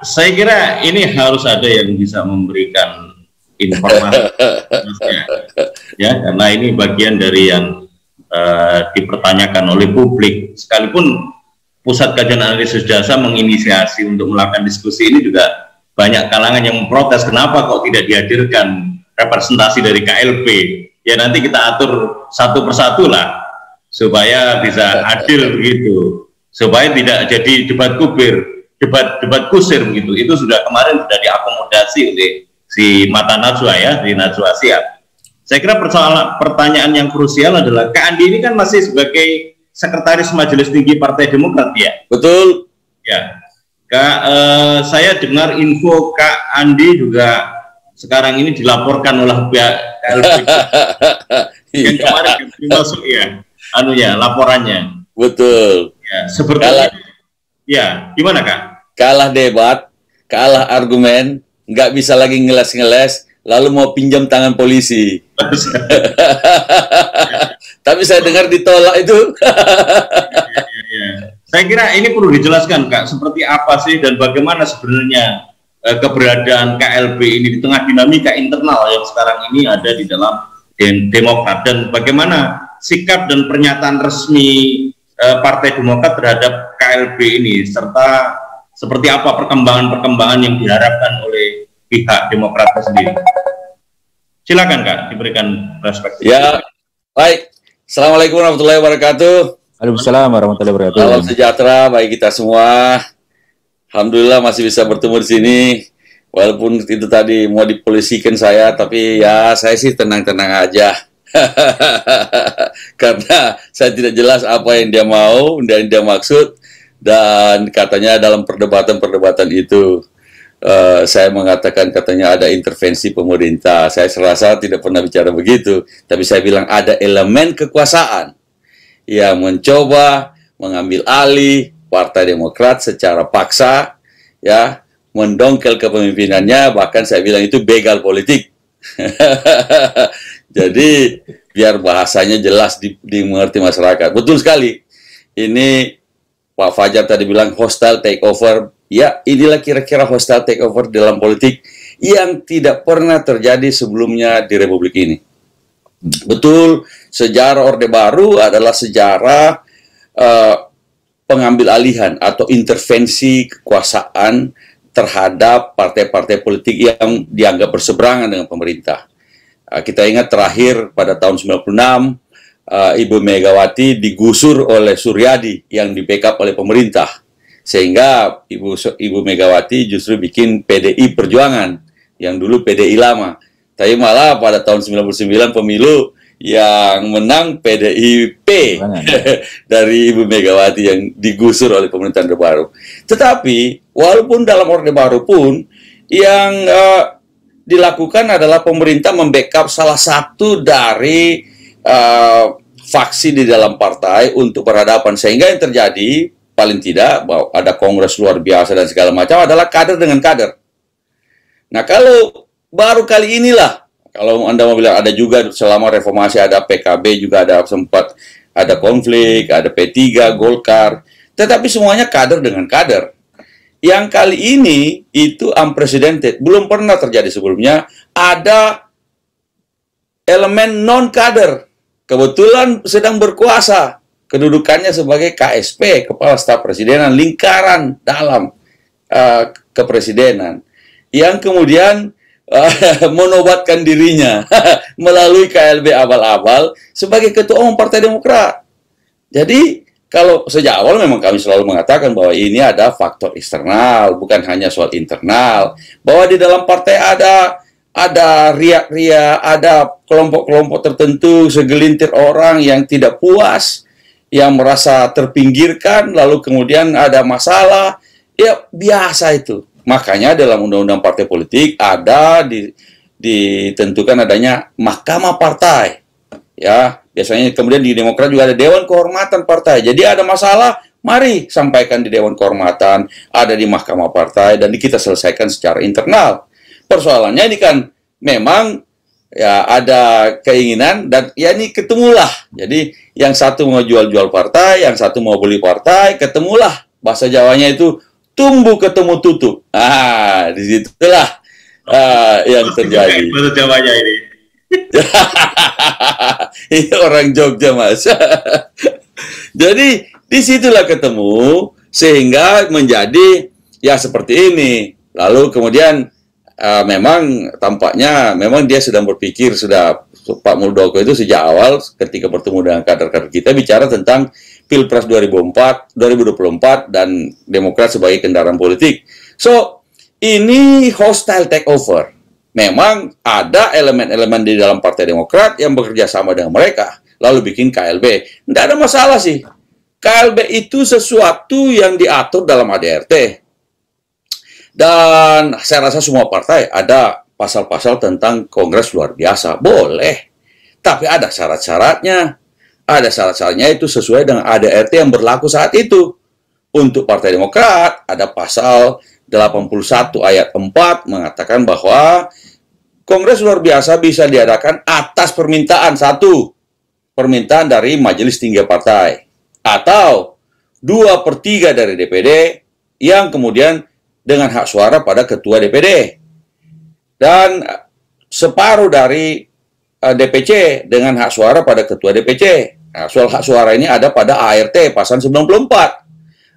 saya kira ini harus ada yang bisa memberikan informasi ya. karena ini bagian dari yang uh, dipertanyakan oleh publik sekalipun pusat kajian analisis jasa menginisiasi untuk melakukan diskusi ini juga banyak kalangan yang memprotes kenapa kok tidak dihadirkan representasi dari KLP ya nanti kita atur satu persatu lah supaya bisa adil begitu supaya tidak jadi debat kubir debat debat kusir begitu itu sudah kemarin sudah diakomodasi oleh si mata Najwa ya di Najwa Siap. Saya kira persoalan pertanyaan yang krusial adalah Kak Andi ini kan masih sebagai sekretaris Majelis Tinggi Partai Demokrat ya. Betul. Ya. Kak, eh, saya dengar info Kak Andi juga sekarang ini dilaporkan oleh pihak LPG. yang iya. kemarin kan dimasuk ya, anunya laporannya. Betul. Ya, seperti Kalah. ya, gimana kak? kalah debat, kalah argumen, nggak bisa lagi ngeles-ngeles, lalu mau pinjam tangan polisi. Tapi saya dengar ditolak itu. Iya, iya, iya. saya kira ini perlu dijelaskan, Kak, seperti apa sih dan bagaimana sebenarnya eh, keberadaan KLB ini di tengah dinamika internal yang sekarang ini ada di dalam Demokrat dan bagaimana sikap dan pernyataan resmi eh, Partai Demokrat terhadap KLB ini serta seperti apa perkembangan-perkembangan yang diharapkan oleh pihak Demokrat sendiri. Silakan Kak, diberikan perspektif. Ya, baik. Assalamualaikum warahmatullahi wabarakatuh. Waalaikumsalam warahmatullahi wabarakatuh. Salam sejahtera bagi kita semua. Alhamdulillah masih bisa bertemu di sini. Walaupun itu tadi mau dipolisikan saya, tapi ya saya sih tenang-tenang aja. Karena saya tidak jelas apa yang dia mau dan dia maksud dan katanya dalam perdebatan-perdebatan itu uh, saya mengatakan katanya ada intervensi pemerintah. Saya serasa tidak pernah bicara begitu, tapi saya bilang ada elemen kekuasaan yang mencoba mengambil alih Partai Demokrat secara paksa ya, mendongkel kepemimpinannya bahkan saya bilang itu begal politik. Jadi biar bahasanya jelas di, dimengerti masyarakat. Betul sekali. Ini Pak Fajar tadi bilang hostile takeover. Ya, inilah kira-kira hostile takeover dalam politik yang tidak pernah terjadi sebelumnya di Republik ini. Betul, sejarah Orde Baru adalah sejarah uh, pengambil alihan atau intervensi kekuasaan terhadap partai-partai politik yang dianggap berseberangan dengan pemerintah. Uh, kita ingat terakhir pada tahun 96 uh, Ibu Megawati digusur oleh Suryadi yang di backup oleh pemerintah. Sehingga Ibu Ibu Megawati justru bikin PDI Perjuangan yang dulu PDI lama. Tapi malah pada tahun 99 pemilu yang menang PDIP ya. dari Ibu Megawati yang digusur oleh pemerintahan Orde Baru. Tetapi walaupun dalam Orde Baru pun yang uh, dilakukan adalah pemerintah membackup salah satu dari uh, faksi di dalam partai untuk berhadapan sehingga yang terjadi paling tidak bahwa ada kongres luar biasa dan segala macam adalah kader dengan kader. Nah kalau baru kali inilah kalau anda mau bilang ada juga selama reformasi ada PKB juga ada sempat ada konflik ada P3 Golkar tetapi semuanya kader dengan kader. Yang kali ini itu unprecedented belum pernah terjadi sebelumnya ada elemen non kader kebetulan sedang berkuasa kedudukannya sebagai KSP Kepala Staf Presidenan lingkaran dalam uh, kepresidenan yang kemudian uh, menobatkan dirinya melalui KLB abal-abal sebagai ketua umum Partai Demokrat. Jadi kalau sejak awal memang kami selalu mengatakan bahwa ini ada faktor eksternal, bukan hanya soal internal. Bahwa di dalam partai ada ada riak-riak, ada kelompok-kelompok tertentu, segelintir orang yang tidak puas, yang merasa terpinggirkan, lalu kemudian ada masalah, ya biasa itu. Makanya dalam undang-undang partai politik ada di, ditentukan adanya mahkamah partai. Ya, biasanya kemudian di Demokrat juga ada dewan kehormatan partai. Jadi ada masalah, mari sampaikan di dewan kehormatan, ada di mahkamah partai dan kita selesaikan secara internal persoalannya ini kan memang ya ada keinginan dan ya ini ketemulah. Jadi yang satu mau jual-jual partai, yang satu mau beli partai, ketemulah. Bahasa Jawanya itu tumbuh ketemu tutup. Ah, disitulah oh, ah, yang terjadi. Bahasa Jawanya ini. ini orang Jogja mas. Jadi di disitulah ketemu sehingga menjadi ya seperti ini. Lalu kemudian uh, memang tampaknya memang dia sedang berpikir sudah Pak Muldoko itu sejak awal ketika bertemu dengan kader-kader kita bicara tentang Pilpres 2004, 2024 dan Demokrat sebagai kendaraan politik. So, ini hostile takeover. Memang ada elemen-elemen di dalam Partai Demokrat yang bekerja sama dengan mereka, lalu bikin KLB. Tidak ada masalah sih. KLB itu sesuatu yang diatur dalam ADRT. Dan saya rasa semua partai ada pasal-pasal tentang kongres luar biasa. Boleh. Tapi ada syarat-syaratnya. Ada syarat-syaratnya itu sesuai dengan ADRT yang berlaku saat itu. Untuk Partai Demokrat, ada pasal 81 ayat 4 mengatakan bahwa kongres luar biasa bisa diadakan atas permintaan satu permintaan dari majelis tinggi partai atau dua per tiga dari DPD yang kemudian dengan hak suara pada ketua DPD dan separuh dari uh, eh, DPC dengan hak suara pada ketua DPC. Nah, soal hak suara ini ada pada ART pasal 94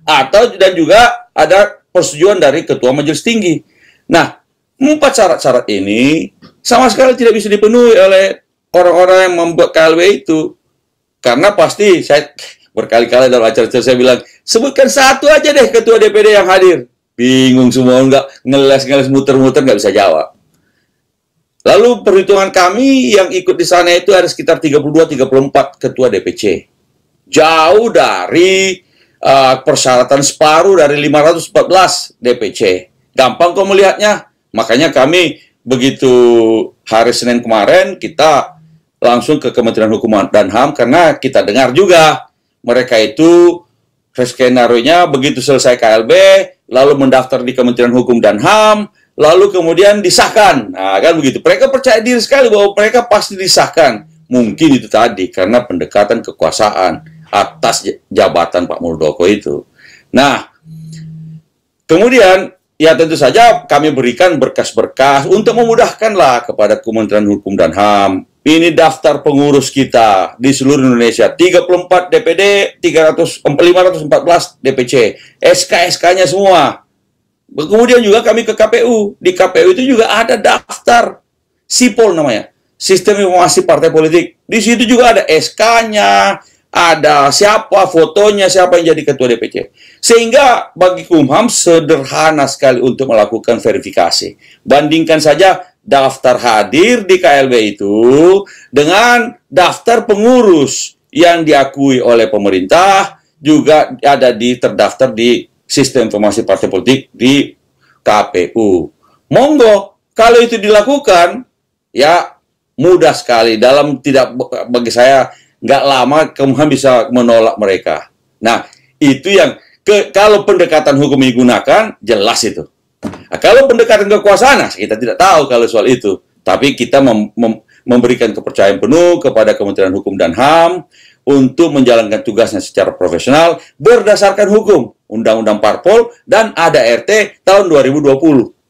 atau dan juga ada persetujuan dari ketua majelis tinggi. Nah, empat syarat-syarat ini sama sekali tidak bisa dipenuhi oleh orang-orang yang membuat KLB itu. Karena pasti saya berkali-kali dalam acara-acara saya bilang, sebutkan satu aja deh ketua DPD yang hadir. Bingung semua nggak ngeles-ngeles muter-muter nggak bisa jawab. Lalu perhitungan kami yang ikut di sana itu ada sekitar 32-34 ketua DPC. Jauh dari uh, persyaratan separuh dari 514 DPC. Gampang kok melihatnya. Makanya kami begitu hari Senin kemarin kita langsung ke Kementerian Hukum dan HAM karena kita dengar juga mereka itu skenario begitu selesai KLB lalu mendaftar di Kementerian Hukum dan HAM, lalu kemudian disahkan. Nah, kan begitu. Mereka percaya diri sekali bahwa mereka pasti disahkan. Mungkin itu tadi karena pendekatan kekuasaan atas jabatan Pak Muldoko itu. Nah, kemudian ya tentu saja kami berikan berkas-berkas untuk memudahkanlah kepada Kementerian Hukum dan HAM, ini daftar pengurus kita di seluruh Indonesia. 34 DPD, 300, 514 DPC. SK-SK-nya semua. Kemudian juga kami ke KPU. Di KPU itu juga ada daftar. SIPOL namanya. Sistem Informasi Partai Politik. Di situ juga ada SK-nya, ada siapa fotonya, siapa yang jadi ketua DPC. Sehingga bagi Kumham sederhana sekali untuk melakukan verifikasi. Bandingkan saja daftar hadir di KLB itu dengan daftar pengurus yang diakui oleh pemerintah juga ada di terdaftar di sistem informasi partai politik di KPU. Monggo kalau itu dilakukan ya mudah sekali dalam tidak bagi saya nggak lama kemudian bisa menolak mereka. Nah itu yang ke, kalau pendekatan hukum digunakan jelas itu. Nah, kalau pendekatan kekuasaan, nah, kita tidak tahu kalau soal itu. Tapi kita mem mem memberikan kepercayaan penuh kepada Kementerian Hukum dan HAM untuk menjalankan tugasnya secara profesional berdasarkan hukum, Undang-Undang Parpol dan Ada RT tahun 2020.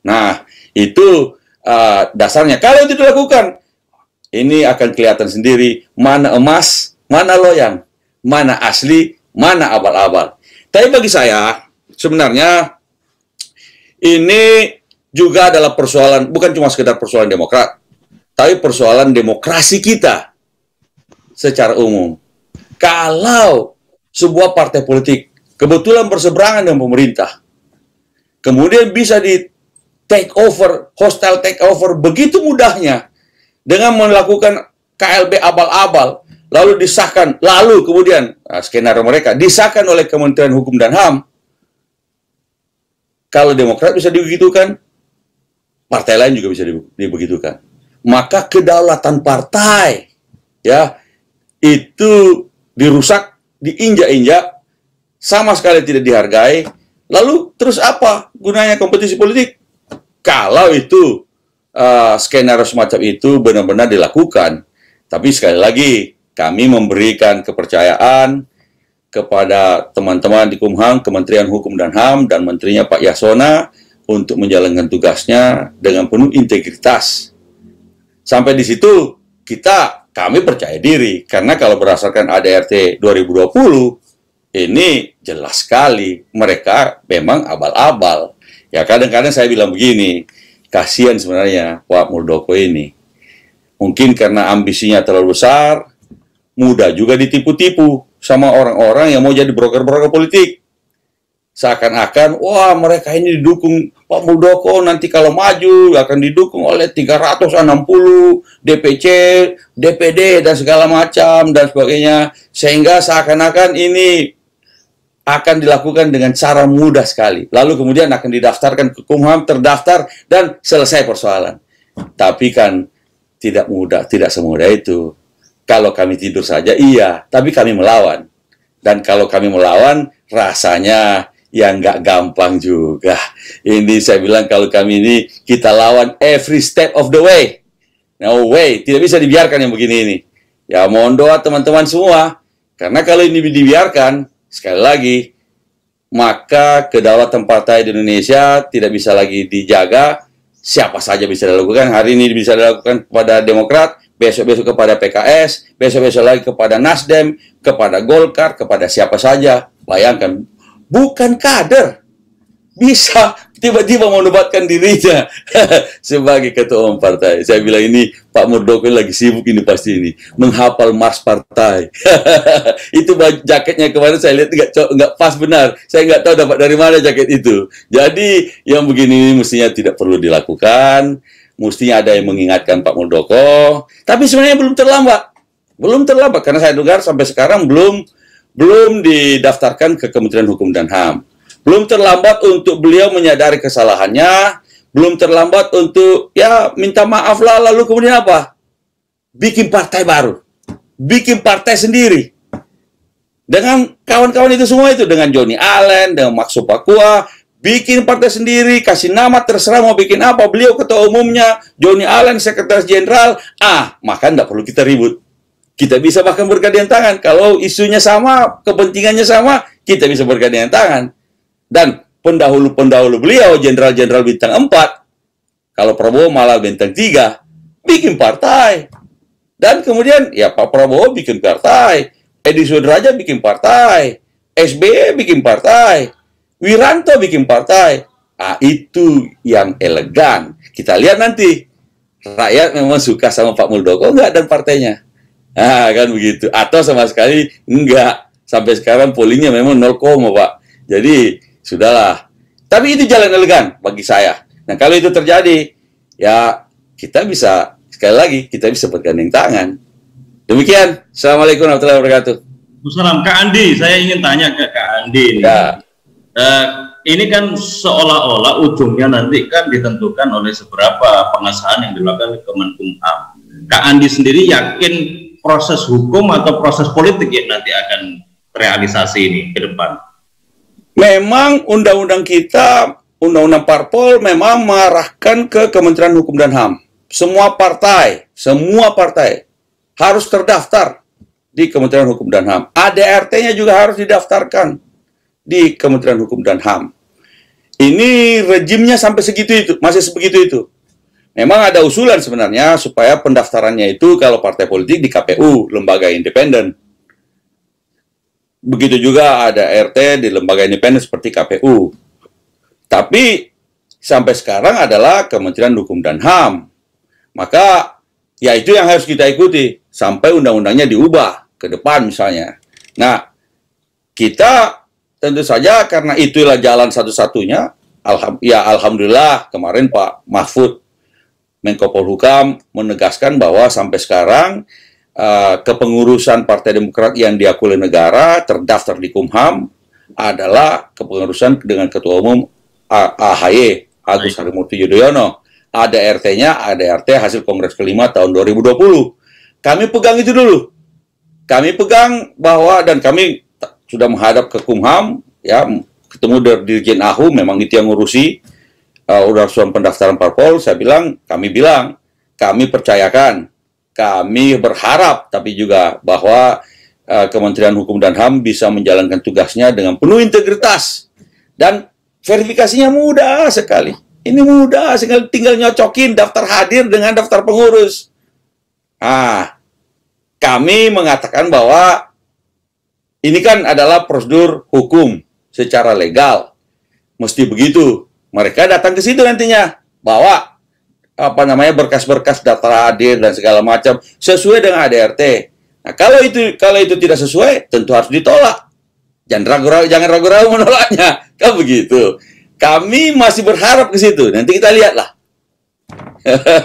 Nah, itu uh, dasarnya. Kalau itu dilakukan, ini akan kelihatan sendiri mana emas, mana loyang, mana asli, mana abal-abal. Tapi bagi saya, sebenarnya ini juga adalah persoalan bukan cuma sekedar persoalan Demokrat, tapi persoalan demokrasi kita secara umum. Kalau sebuah partai politik kebetulan berseberangan dengan pemerintah, kemudian bisa di take over, hostile take over begitu mudahnya dengan melakukan KLB abal-abal, lalu disahkan, lalu kemudian nah, skenario mereka disahkan oleh Kementerian Hukum dan HAM, kalau Demokrat bisa dibegitukan, partai lain juga bisa dibegitukan. Maka kedaulatan partai ya itu dirusak, diinjak-injak, sama sekali tidak dihargai. Lalu terus apa gunanya kompetisi politik? Kalau itu uh, skenario semacam itu benar-benar dilakukan. Tapi sekali lagi, kami memberikan kepercayaan kepada teman-teman di Kumham, Kementerian Hukum dan HAM, dan Menterinya Pak Yasona untuk menjalankan tugasnya dengan penuh integritas. Sampai di situ kita, kami percaya diri, karena kalau berdasarkan ADRT 2020, ini jelas sekali mereka memang abal-abal. Ya kadang-kadang saya bilang begini, kasihan sebenarnya Pak Muldoko ini. Mungkin karena ambisinya terlalu besar, mudah juga ditipu-tipu sama orang-orang yang mau jadi broker-broker politik. Seakan-akan, wah mereka ini didukung Pak Muldoko nanti kalau maju akan didukung oleh 360 DPC, DPD dan segala macam dan sebagainya. Sehingga seakan-akan ini akan dilakukan dengan cara mudah sekali. Lalu kemudian akan didaftarkan ke Kumham, terdaftar, dan selesai persoalan. Tapi kan tidak mudah, tidak semudah itu. Kalau kami tidur saja, iya. Tapi kami melawan. Dan kalau kami melawan, rasanya ya nggak gampang juga. Ini saya bilang kalau kami ini kita lawan every step of the way. No way, tidak bisa dibiarkan yang begini ini. Ya mohon doa teman-teman semua, karena kalau ini dibiarkan, sekali lagi, maka kedaulatan partai di Indonesia tidak bisa lagi dijaga. Siapa saja bisa dilakukan. Hari ini bisa dilakukan kepada Demokrat, besok-besok kepada PKS, besok-besok lagi kepada Nasdem, kepada Golkar, kepada siapa saja. Bayangkan, bukan kader. Bisa tiba-tiba menobatkan dirinya sebagai ketua umum partai. Saya bilang ini Pak Murdoko lagi sibuk ini pasti ini menghafal mars partai. itu jaketnya kemarin saya lihat nggak nggak pas benar. Saya nggak tahu dapat dari mana jaket itu. Jadi yang begini ini mestinya tidak perlu dilakukan mestinya ada yang mengingatkan Pak Muldoko. Tapi sebenarnya belum terlambat. Belum terlambat karena saya dengar sampai sekarang belum belum didaftarkan ke Kementerian Hukum dan HAM. Belum terlambat untuk beliau menyadari kesalahannya, belum terlambat untuk ya minta maaf lah lalu kemudian apa? Bikin partai baru. Bikin partai sendiri. Dengan kawan-kawan itu semua itu dengan Joni Allen, dengan Max Pakua, bikin partai sendiri, kasih nama terserah mau bikin apa. Beliau ketua umumnya, Johnny Allen sekretaris jenderal. Ah, maka tidak perlu kita ribut. Kita bisa bahkan bergandengan tangan. Kalau isunya sama, kepentingannya sama, kita bisa bergandengan tangan. Dan pendahulu-pendahulu beliau, jenderal-jenderal bintang 4, kalau Prabowo malah bintang 3, bikin partai. Dan kemudian, ya Pak Prabowo bikin partai, Edi Sudraja bikin partai, SBY e bikin partai, Wiranto bikin partai. Ah, itu yang elegan. Kita lihat nanti. Rakyat memang suka sama Pak Muldoko enggak dan partainya. Ah, kan begitu. Atau sama sekali enggak. Sampai sekarang pollingnya memang 0, Pak. Jadi, sudahlah. Tapi itu jalan elegan bagi saya. Nah, kalau itu terjadi, ya kita bisa, sekali lagi, kita bisa bergandeng tangan. Demikian. Assalamualaikum warahmatullahi wabarakatuh. Assalamualaikum Kak Andi, saya ingin tanya ke Kak Andi. Ya eh, ini kan seolah-olah ujungnya nanti kan ditentukan oleh seberapa pengesahan yang dilakukan Kemenkumham. Kak Andi sendiri yakin proses hukum atau proses politik yang nanti akan realisasi ini ke depan? Memang undang-undang kita, undang-undang parpol memang marahkan ke Kementerian Hukum dan HAM. Semua partai, semua partai harus terdaftar di Kementerian Hukum dan HAM. ADRT-nya juga harus didaftarkan di Kementerian Hukum dan HAM. Ini rejimnya sampai segitu itu, masih sebegitu itu. Memang ada usulan sebenarnya supaya pendaftarannya itu kalau partai politik di KPU, lembaga independen. Begitu juga ada RT di lembaga independen seperti KPU. Tapi sampai sekarang adalah Kementerian Hukum dan HAM. Maka ya itu yang harus kita ikuti sampai undang-undangnya diubah ke depan misalnya. Nah, kita tentu saja karena itulah jalan satu-satunya. Alham, ya alhamdulillah kemarin Pak Mahfud Menko Polhukam menegaskan bahwa sampai sekarang uh, kepengurusan Partai Demokrat yang diakui negara terdaftar di Kumham adalah kepengurusan dengan Ketua Umum AHY Agus Harimurti Yudhoyono. Ada RT-nya, ada RT hasil Kongres kelima tahun 2020. Kami pegang itu dulu. Kami pegang bahwa dan kami sudah menghadap ke Kumham ya ketemu dari Dirjen Ahu memang itu yang ngurusi uh, eh, urusan pendaftaran parpol saya bilang kami bilang kami percayakan kami berharap tapi juga bahwa uh, Kementerian Hukum dan HAM bisa menjalankan tugasnya dengan penuh integritas dan verifikasinya mudah sekali ini mudah tinggal, tinggal nyocokin daftar hadir dengan daftar pengurus ah kami mengatakan bahwa ini kan adalah prosedur hukum secara legal. Mesti begitu. Mereka datang ke situ nantinya, bawa apa namanya berkas-berkas data hadir dan segala macam sesuai dengan ADRT. Nah, kalau itu kalau itu tidak sesuai, tentu harus ditolak. Jangan ragu-ragu jangan ragu-ragu menolaknya. Kan begitu. Kami masih berharap ke situ. Nanti kita lihatlah.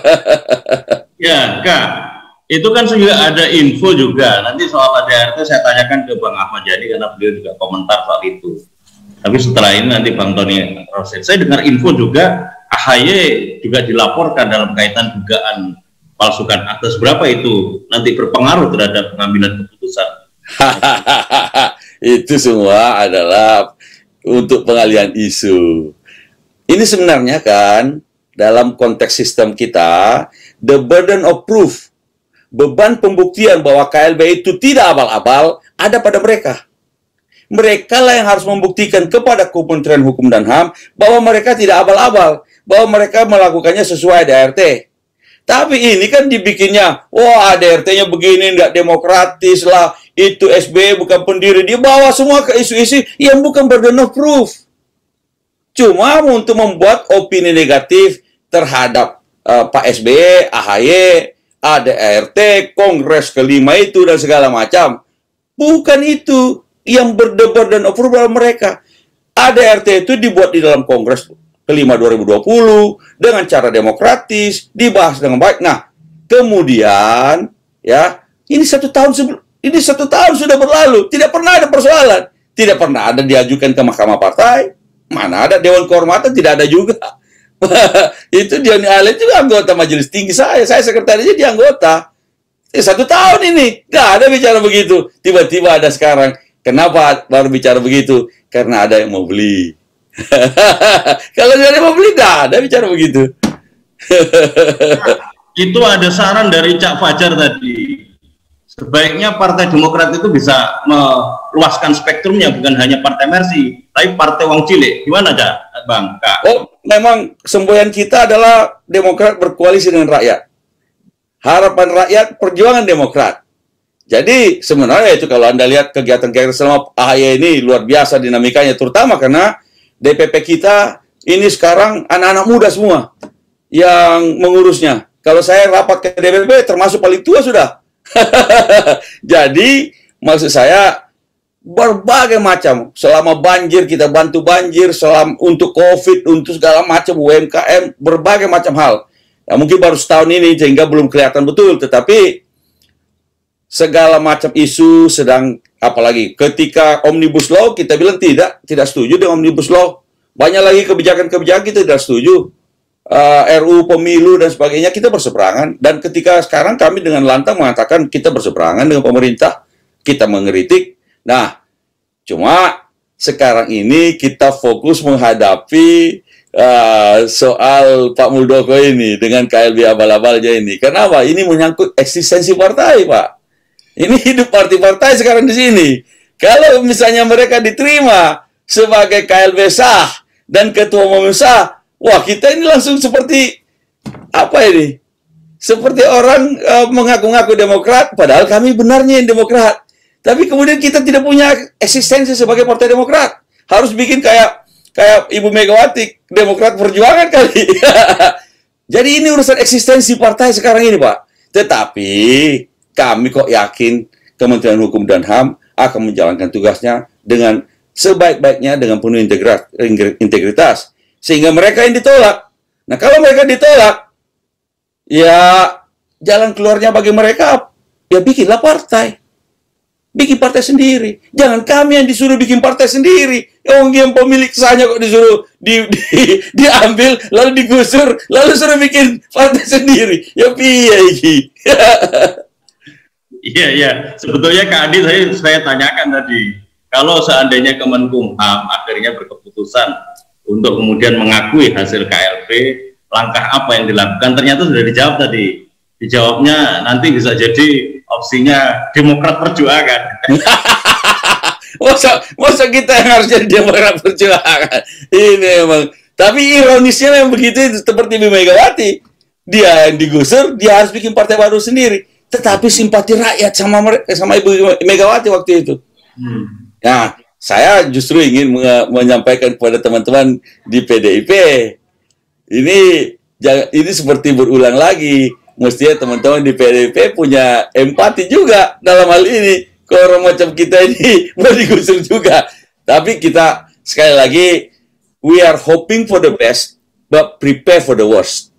ya, Kak itu kan juga ada info juga nanti soal ADRT saya tanyakan ke Bang Ahmad Jadi karena beliau juga komentar soal itu tapi setelah ini nanti Bang Tony Rosen saya dengar info juga AHY juga dilaporkan dalam kaitan dugaan palsukan atas berapa itu nanti berpengaruh terhadap pengambilan keputusan itu semua adalah untuk pengalian isu ini sebenarnya kan dalam konteks sistem kita the burden of proof beban pembuktian bahwa KLB itu tidak abal-abal ada pada mereka. Mereka lah yang harus membuktikan kepada Kementerian Hukum dan HAM bahwa mereka tidak abal-abal, bahwa mereka melakukannya sesuai DRT. Tapi ini kan dibikinnya, wah drt nya begini, nggak demokratis lah, itu SBE bukan pendiri, dia bawa semua ke isu-isu yang bukan burden of proof. Cuma untuk membuat opini negatif terhadap uh, Pak SBE, AHY, ADRT, Kongres kelima itu, dan segala macam. Bukan itu yang berdebar dan overall mereka. ADRT itu dibuat di dalam Kongres kelima 2020 dengan cara demokratis, dibahas dengan baik. Nah, kemudian ya ini satu tahun sebelum ini satu tahun sudah berlalu, tidak pernah ada persoalan, tidak pernah ada diajukan ke Mahkamah Partai, mana ada Dewan Kehormatan, tidak ada juga. itu Dion Allen juga anggota majelis tinggi saya. Saya sekretarisnya dia anggota. Eh, satu tahun ini. gak ada bicara begitu. Tiba-tiba ada sekarang. Kenapa baru bicara begitu? Karena ada yang mau beli. Kalau tidak mau beli, dah, ada bicara begitu. itu ada saran dari Cak Fajar tadi sebaiknya Partai Demokrat itu bisa meluaskan spektrumnya bukan hanya Partai Mersi, tapi Partai Wong Cilik. Gimana aja, Bang? Kak? Oh, memang semboyan kita adalah Demokrat berkoalisi dengan rakyat. Harapan rakyat, perjuangan Demokrat. Jadi sebenarnya itu kalau Anda lihat kegiatan-kegiatan selama AHY ini luar biasa dinamikanya, terutama karena DPP kita ini sekarang anak-anak muda semua yang mengurusnya. Kalau saya rapat ke DPP termasuk paling tua sudah, Jadi maksud saya berbagai macam selama banjir kita bantu banjir selama untuk covid untuk segala macam UMKM berbagai macam hal ya, mungkin baru setahun ini sehingga belum kelihatan betul tetapi segala macam isu sedang apalagi ketika omnibus law kita bilang tidak tidak setuju dengan omnibus law banyak lagi kebijakan-kebijakan kita tidak setuju uh, eh, RU pemilu dan sebagainya kita berseberangan dan ketika sekarang kami dengan lantang mengatakan kita berseberangan dengan pemerintah kita mengkritik. nah cuma sekarang ini kita fokus menghadapi uh, soal Pak Muldoko ini dengan KLB abal-abalnya ini kenapa ini menyangkut eksistensi partai Pak ini hidup partai-partai sekarang di sini kalau misalnya mereka diterima sebagai KLB sah dan ketua umum sah Wah, kita ini langsung seperti apa ini? Seperti orang e, mengaku-ngaku demokrat, padahal kami benarnya yang demokrat. Tapi kemudian kita tidak punya eksistensi sebagai partai demokrat. Harus bikin kayak kayak Ibu Megawati, demokrat perjuangan kali. Jadi ini urusan eksistensi partai sekarang ini, Pak. Tetapi kami kok yakin Kementerian Hukum dan HAM akan menjalankan tugasnya dengan sebaik-baiknya dengan penuh integritas sehingga mereka yang ditolak. Nah, kalau mereka ditolak, ya jalan keluarnya bagi mereka, ya bikinlah partai. Bikin partai sendiri. Jangan kami yang disuruh bikin partai sendiri. yang pemilik sahnya kok disuruh di, di, diambil, lalu digusur, lalu suruh bikin partai sendiri. Ya piye iki. Iya, iya. Sebetulnya Kak Adi saya, saya tanyakan tadi, kalau seandainya Kemenkumham akhirnya berkeputusan untuk kemudian mengakui hasil KLP langkah apa yang dilakukan ternyata sudah dijawab tadi dijawabnya nanti bisa jadi opsinya Demokrat perjuangan masa masa kita yang harus jadi Demokrat perjuangan ini emang tapi ironisnya yang begitu itu seperti di Megawati dia yang digusur dia harus bikin partai baru sendiri tetapi simpati rakyat sama sama Ibu Megawati waktu itu hmm. nah saya justru ingin menyampaikan kepada teman-teman di PDIP ini ini seperti berulang lagi mestinya teman-teman di PDIP punya empati juga dalam hal ini kalau orang macam kita ini mau digusur juga tapi kita sekali lagi we are hoping for the best but prepare for the worst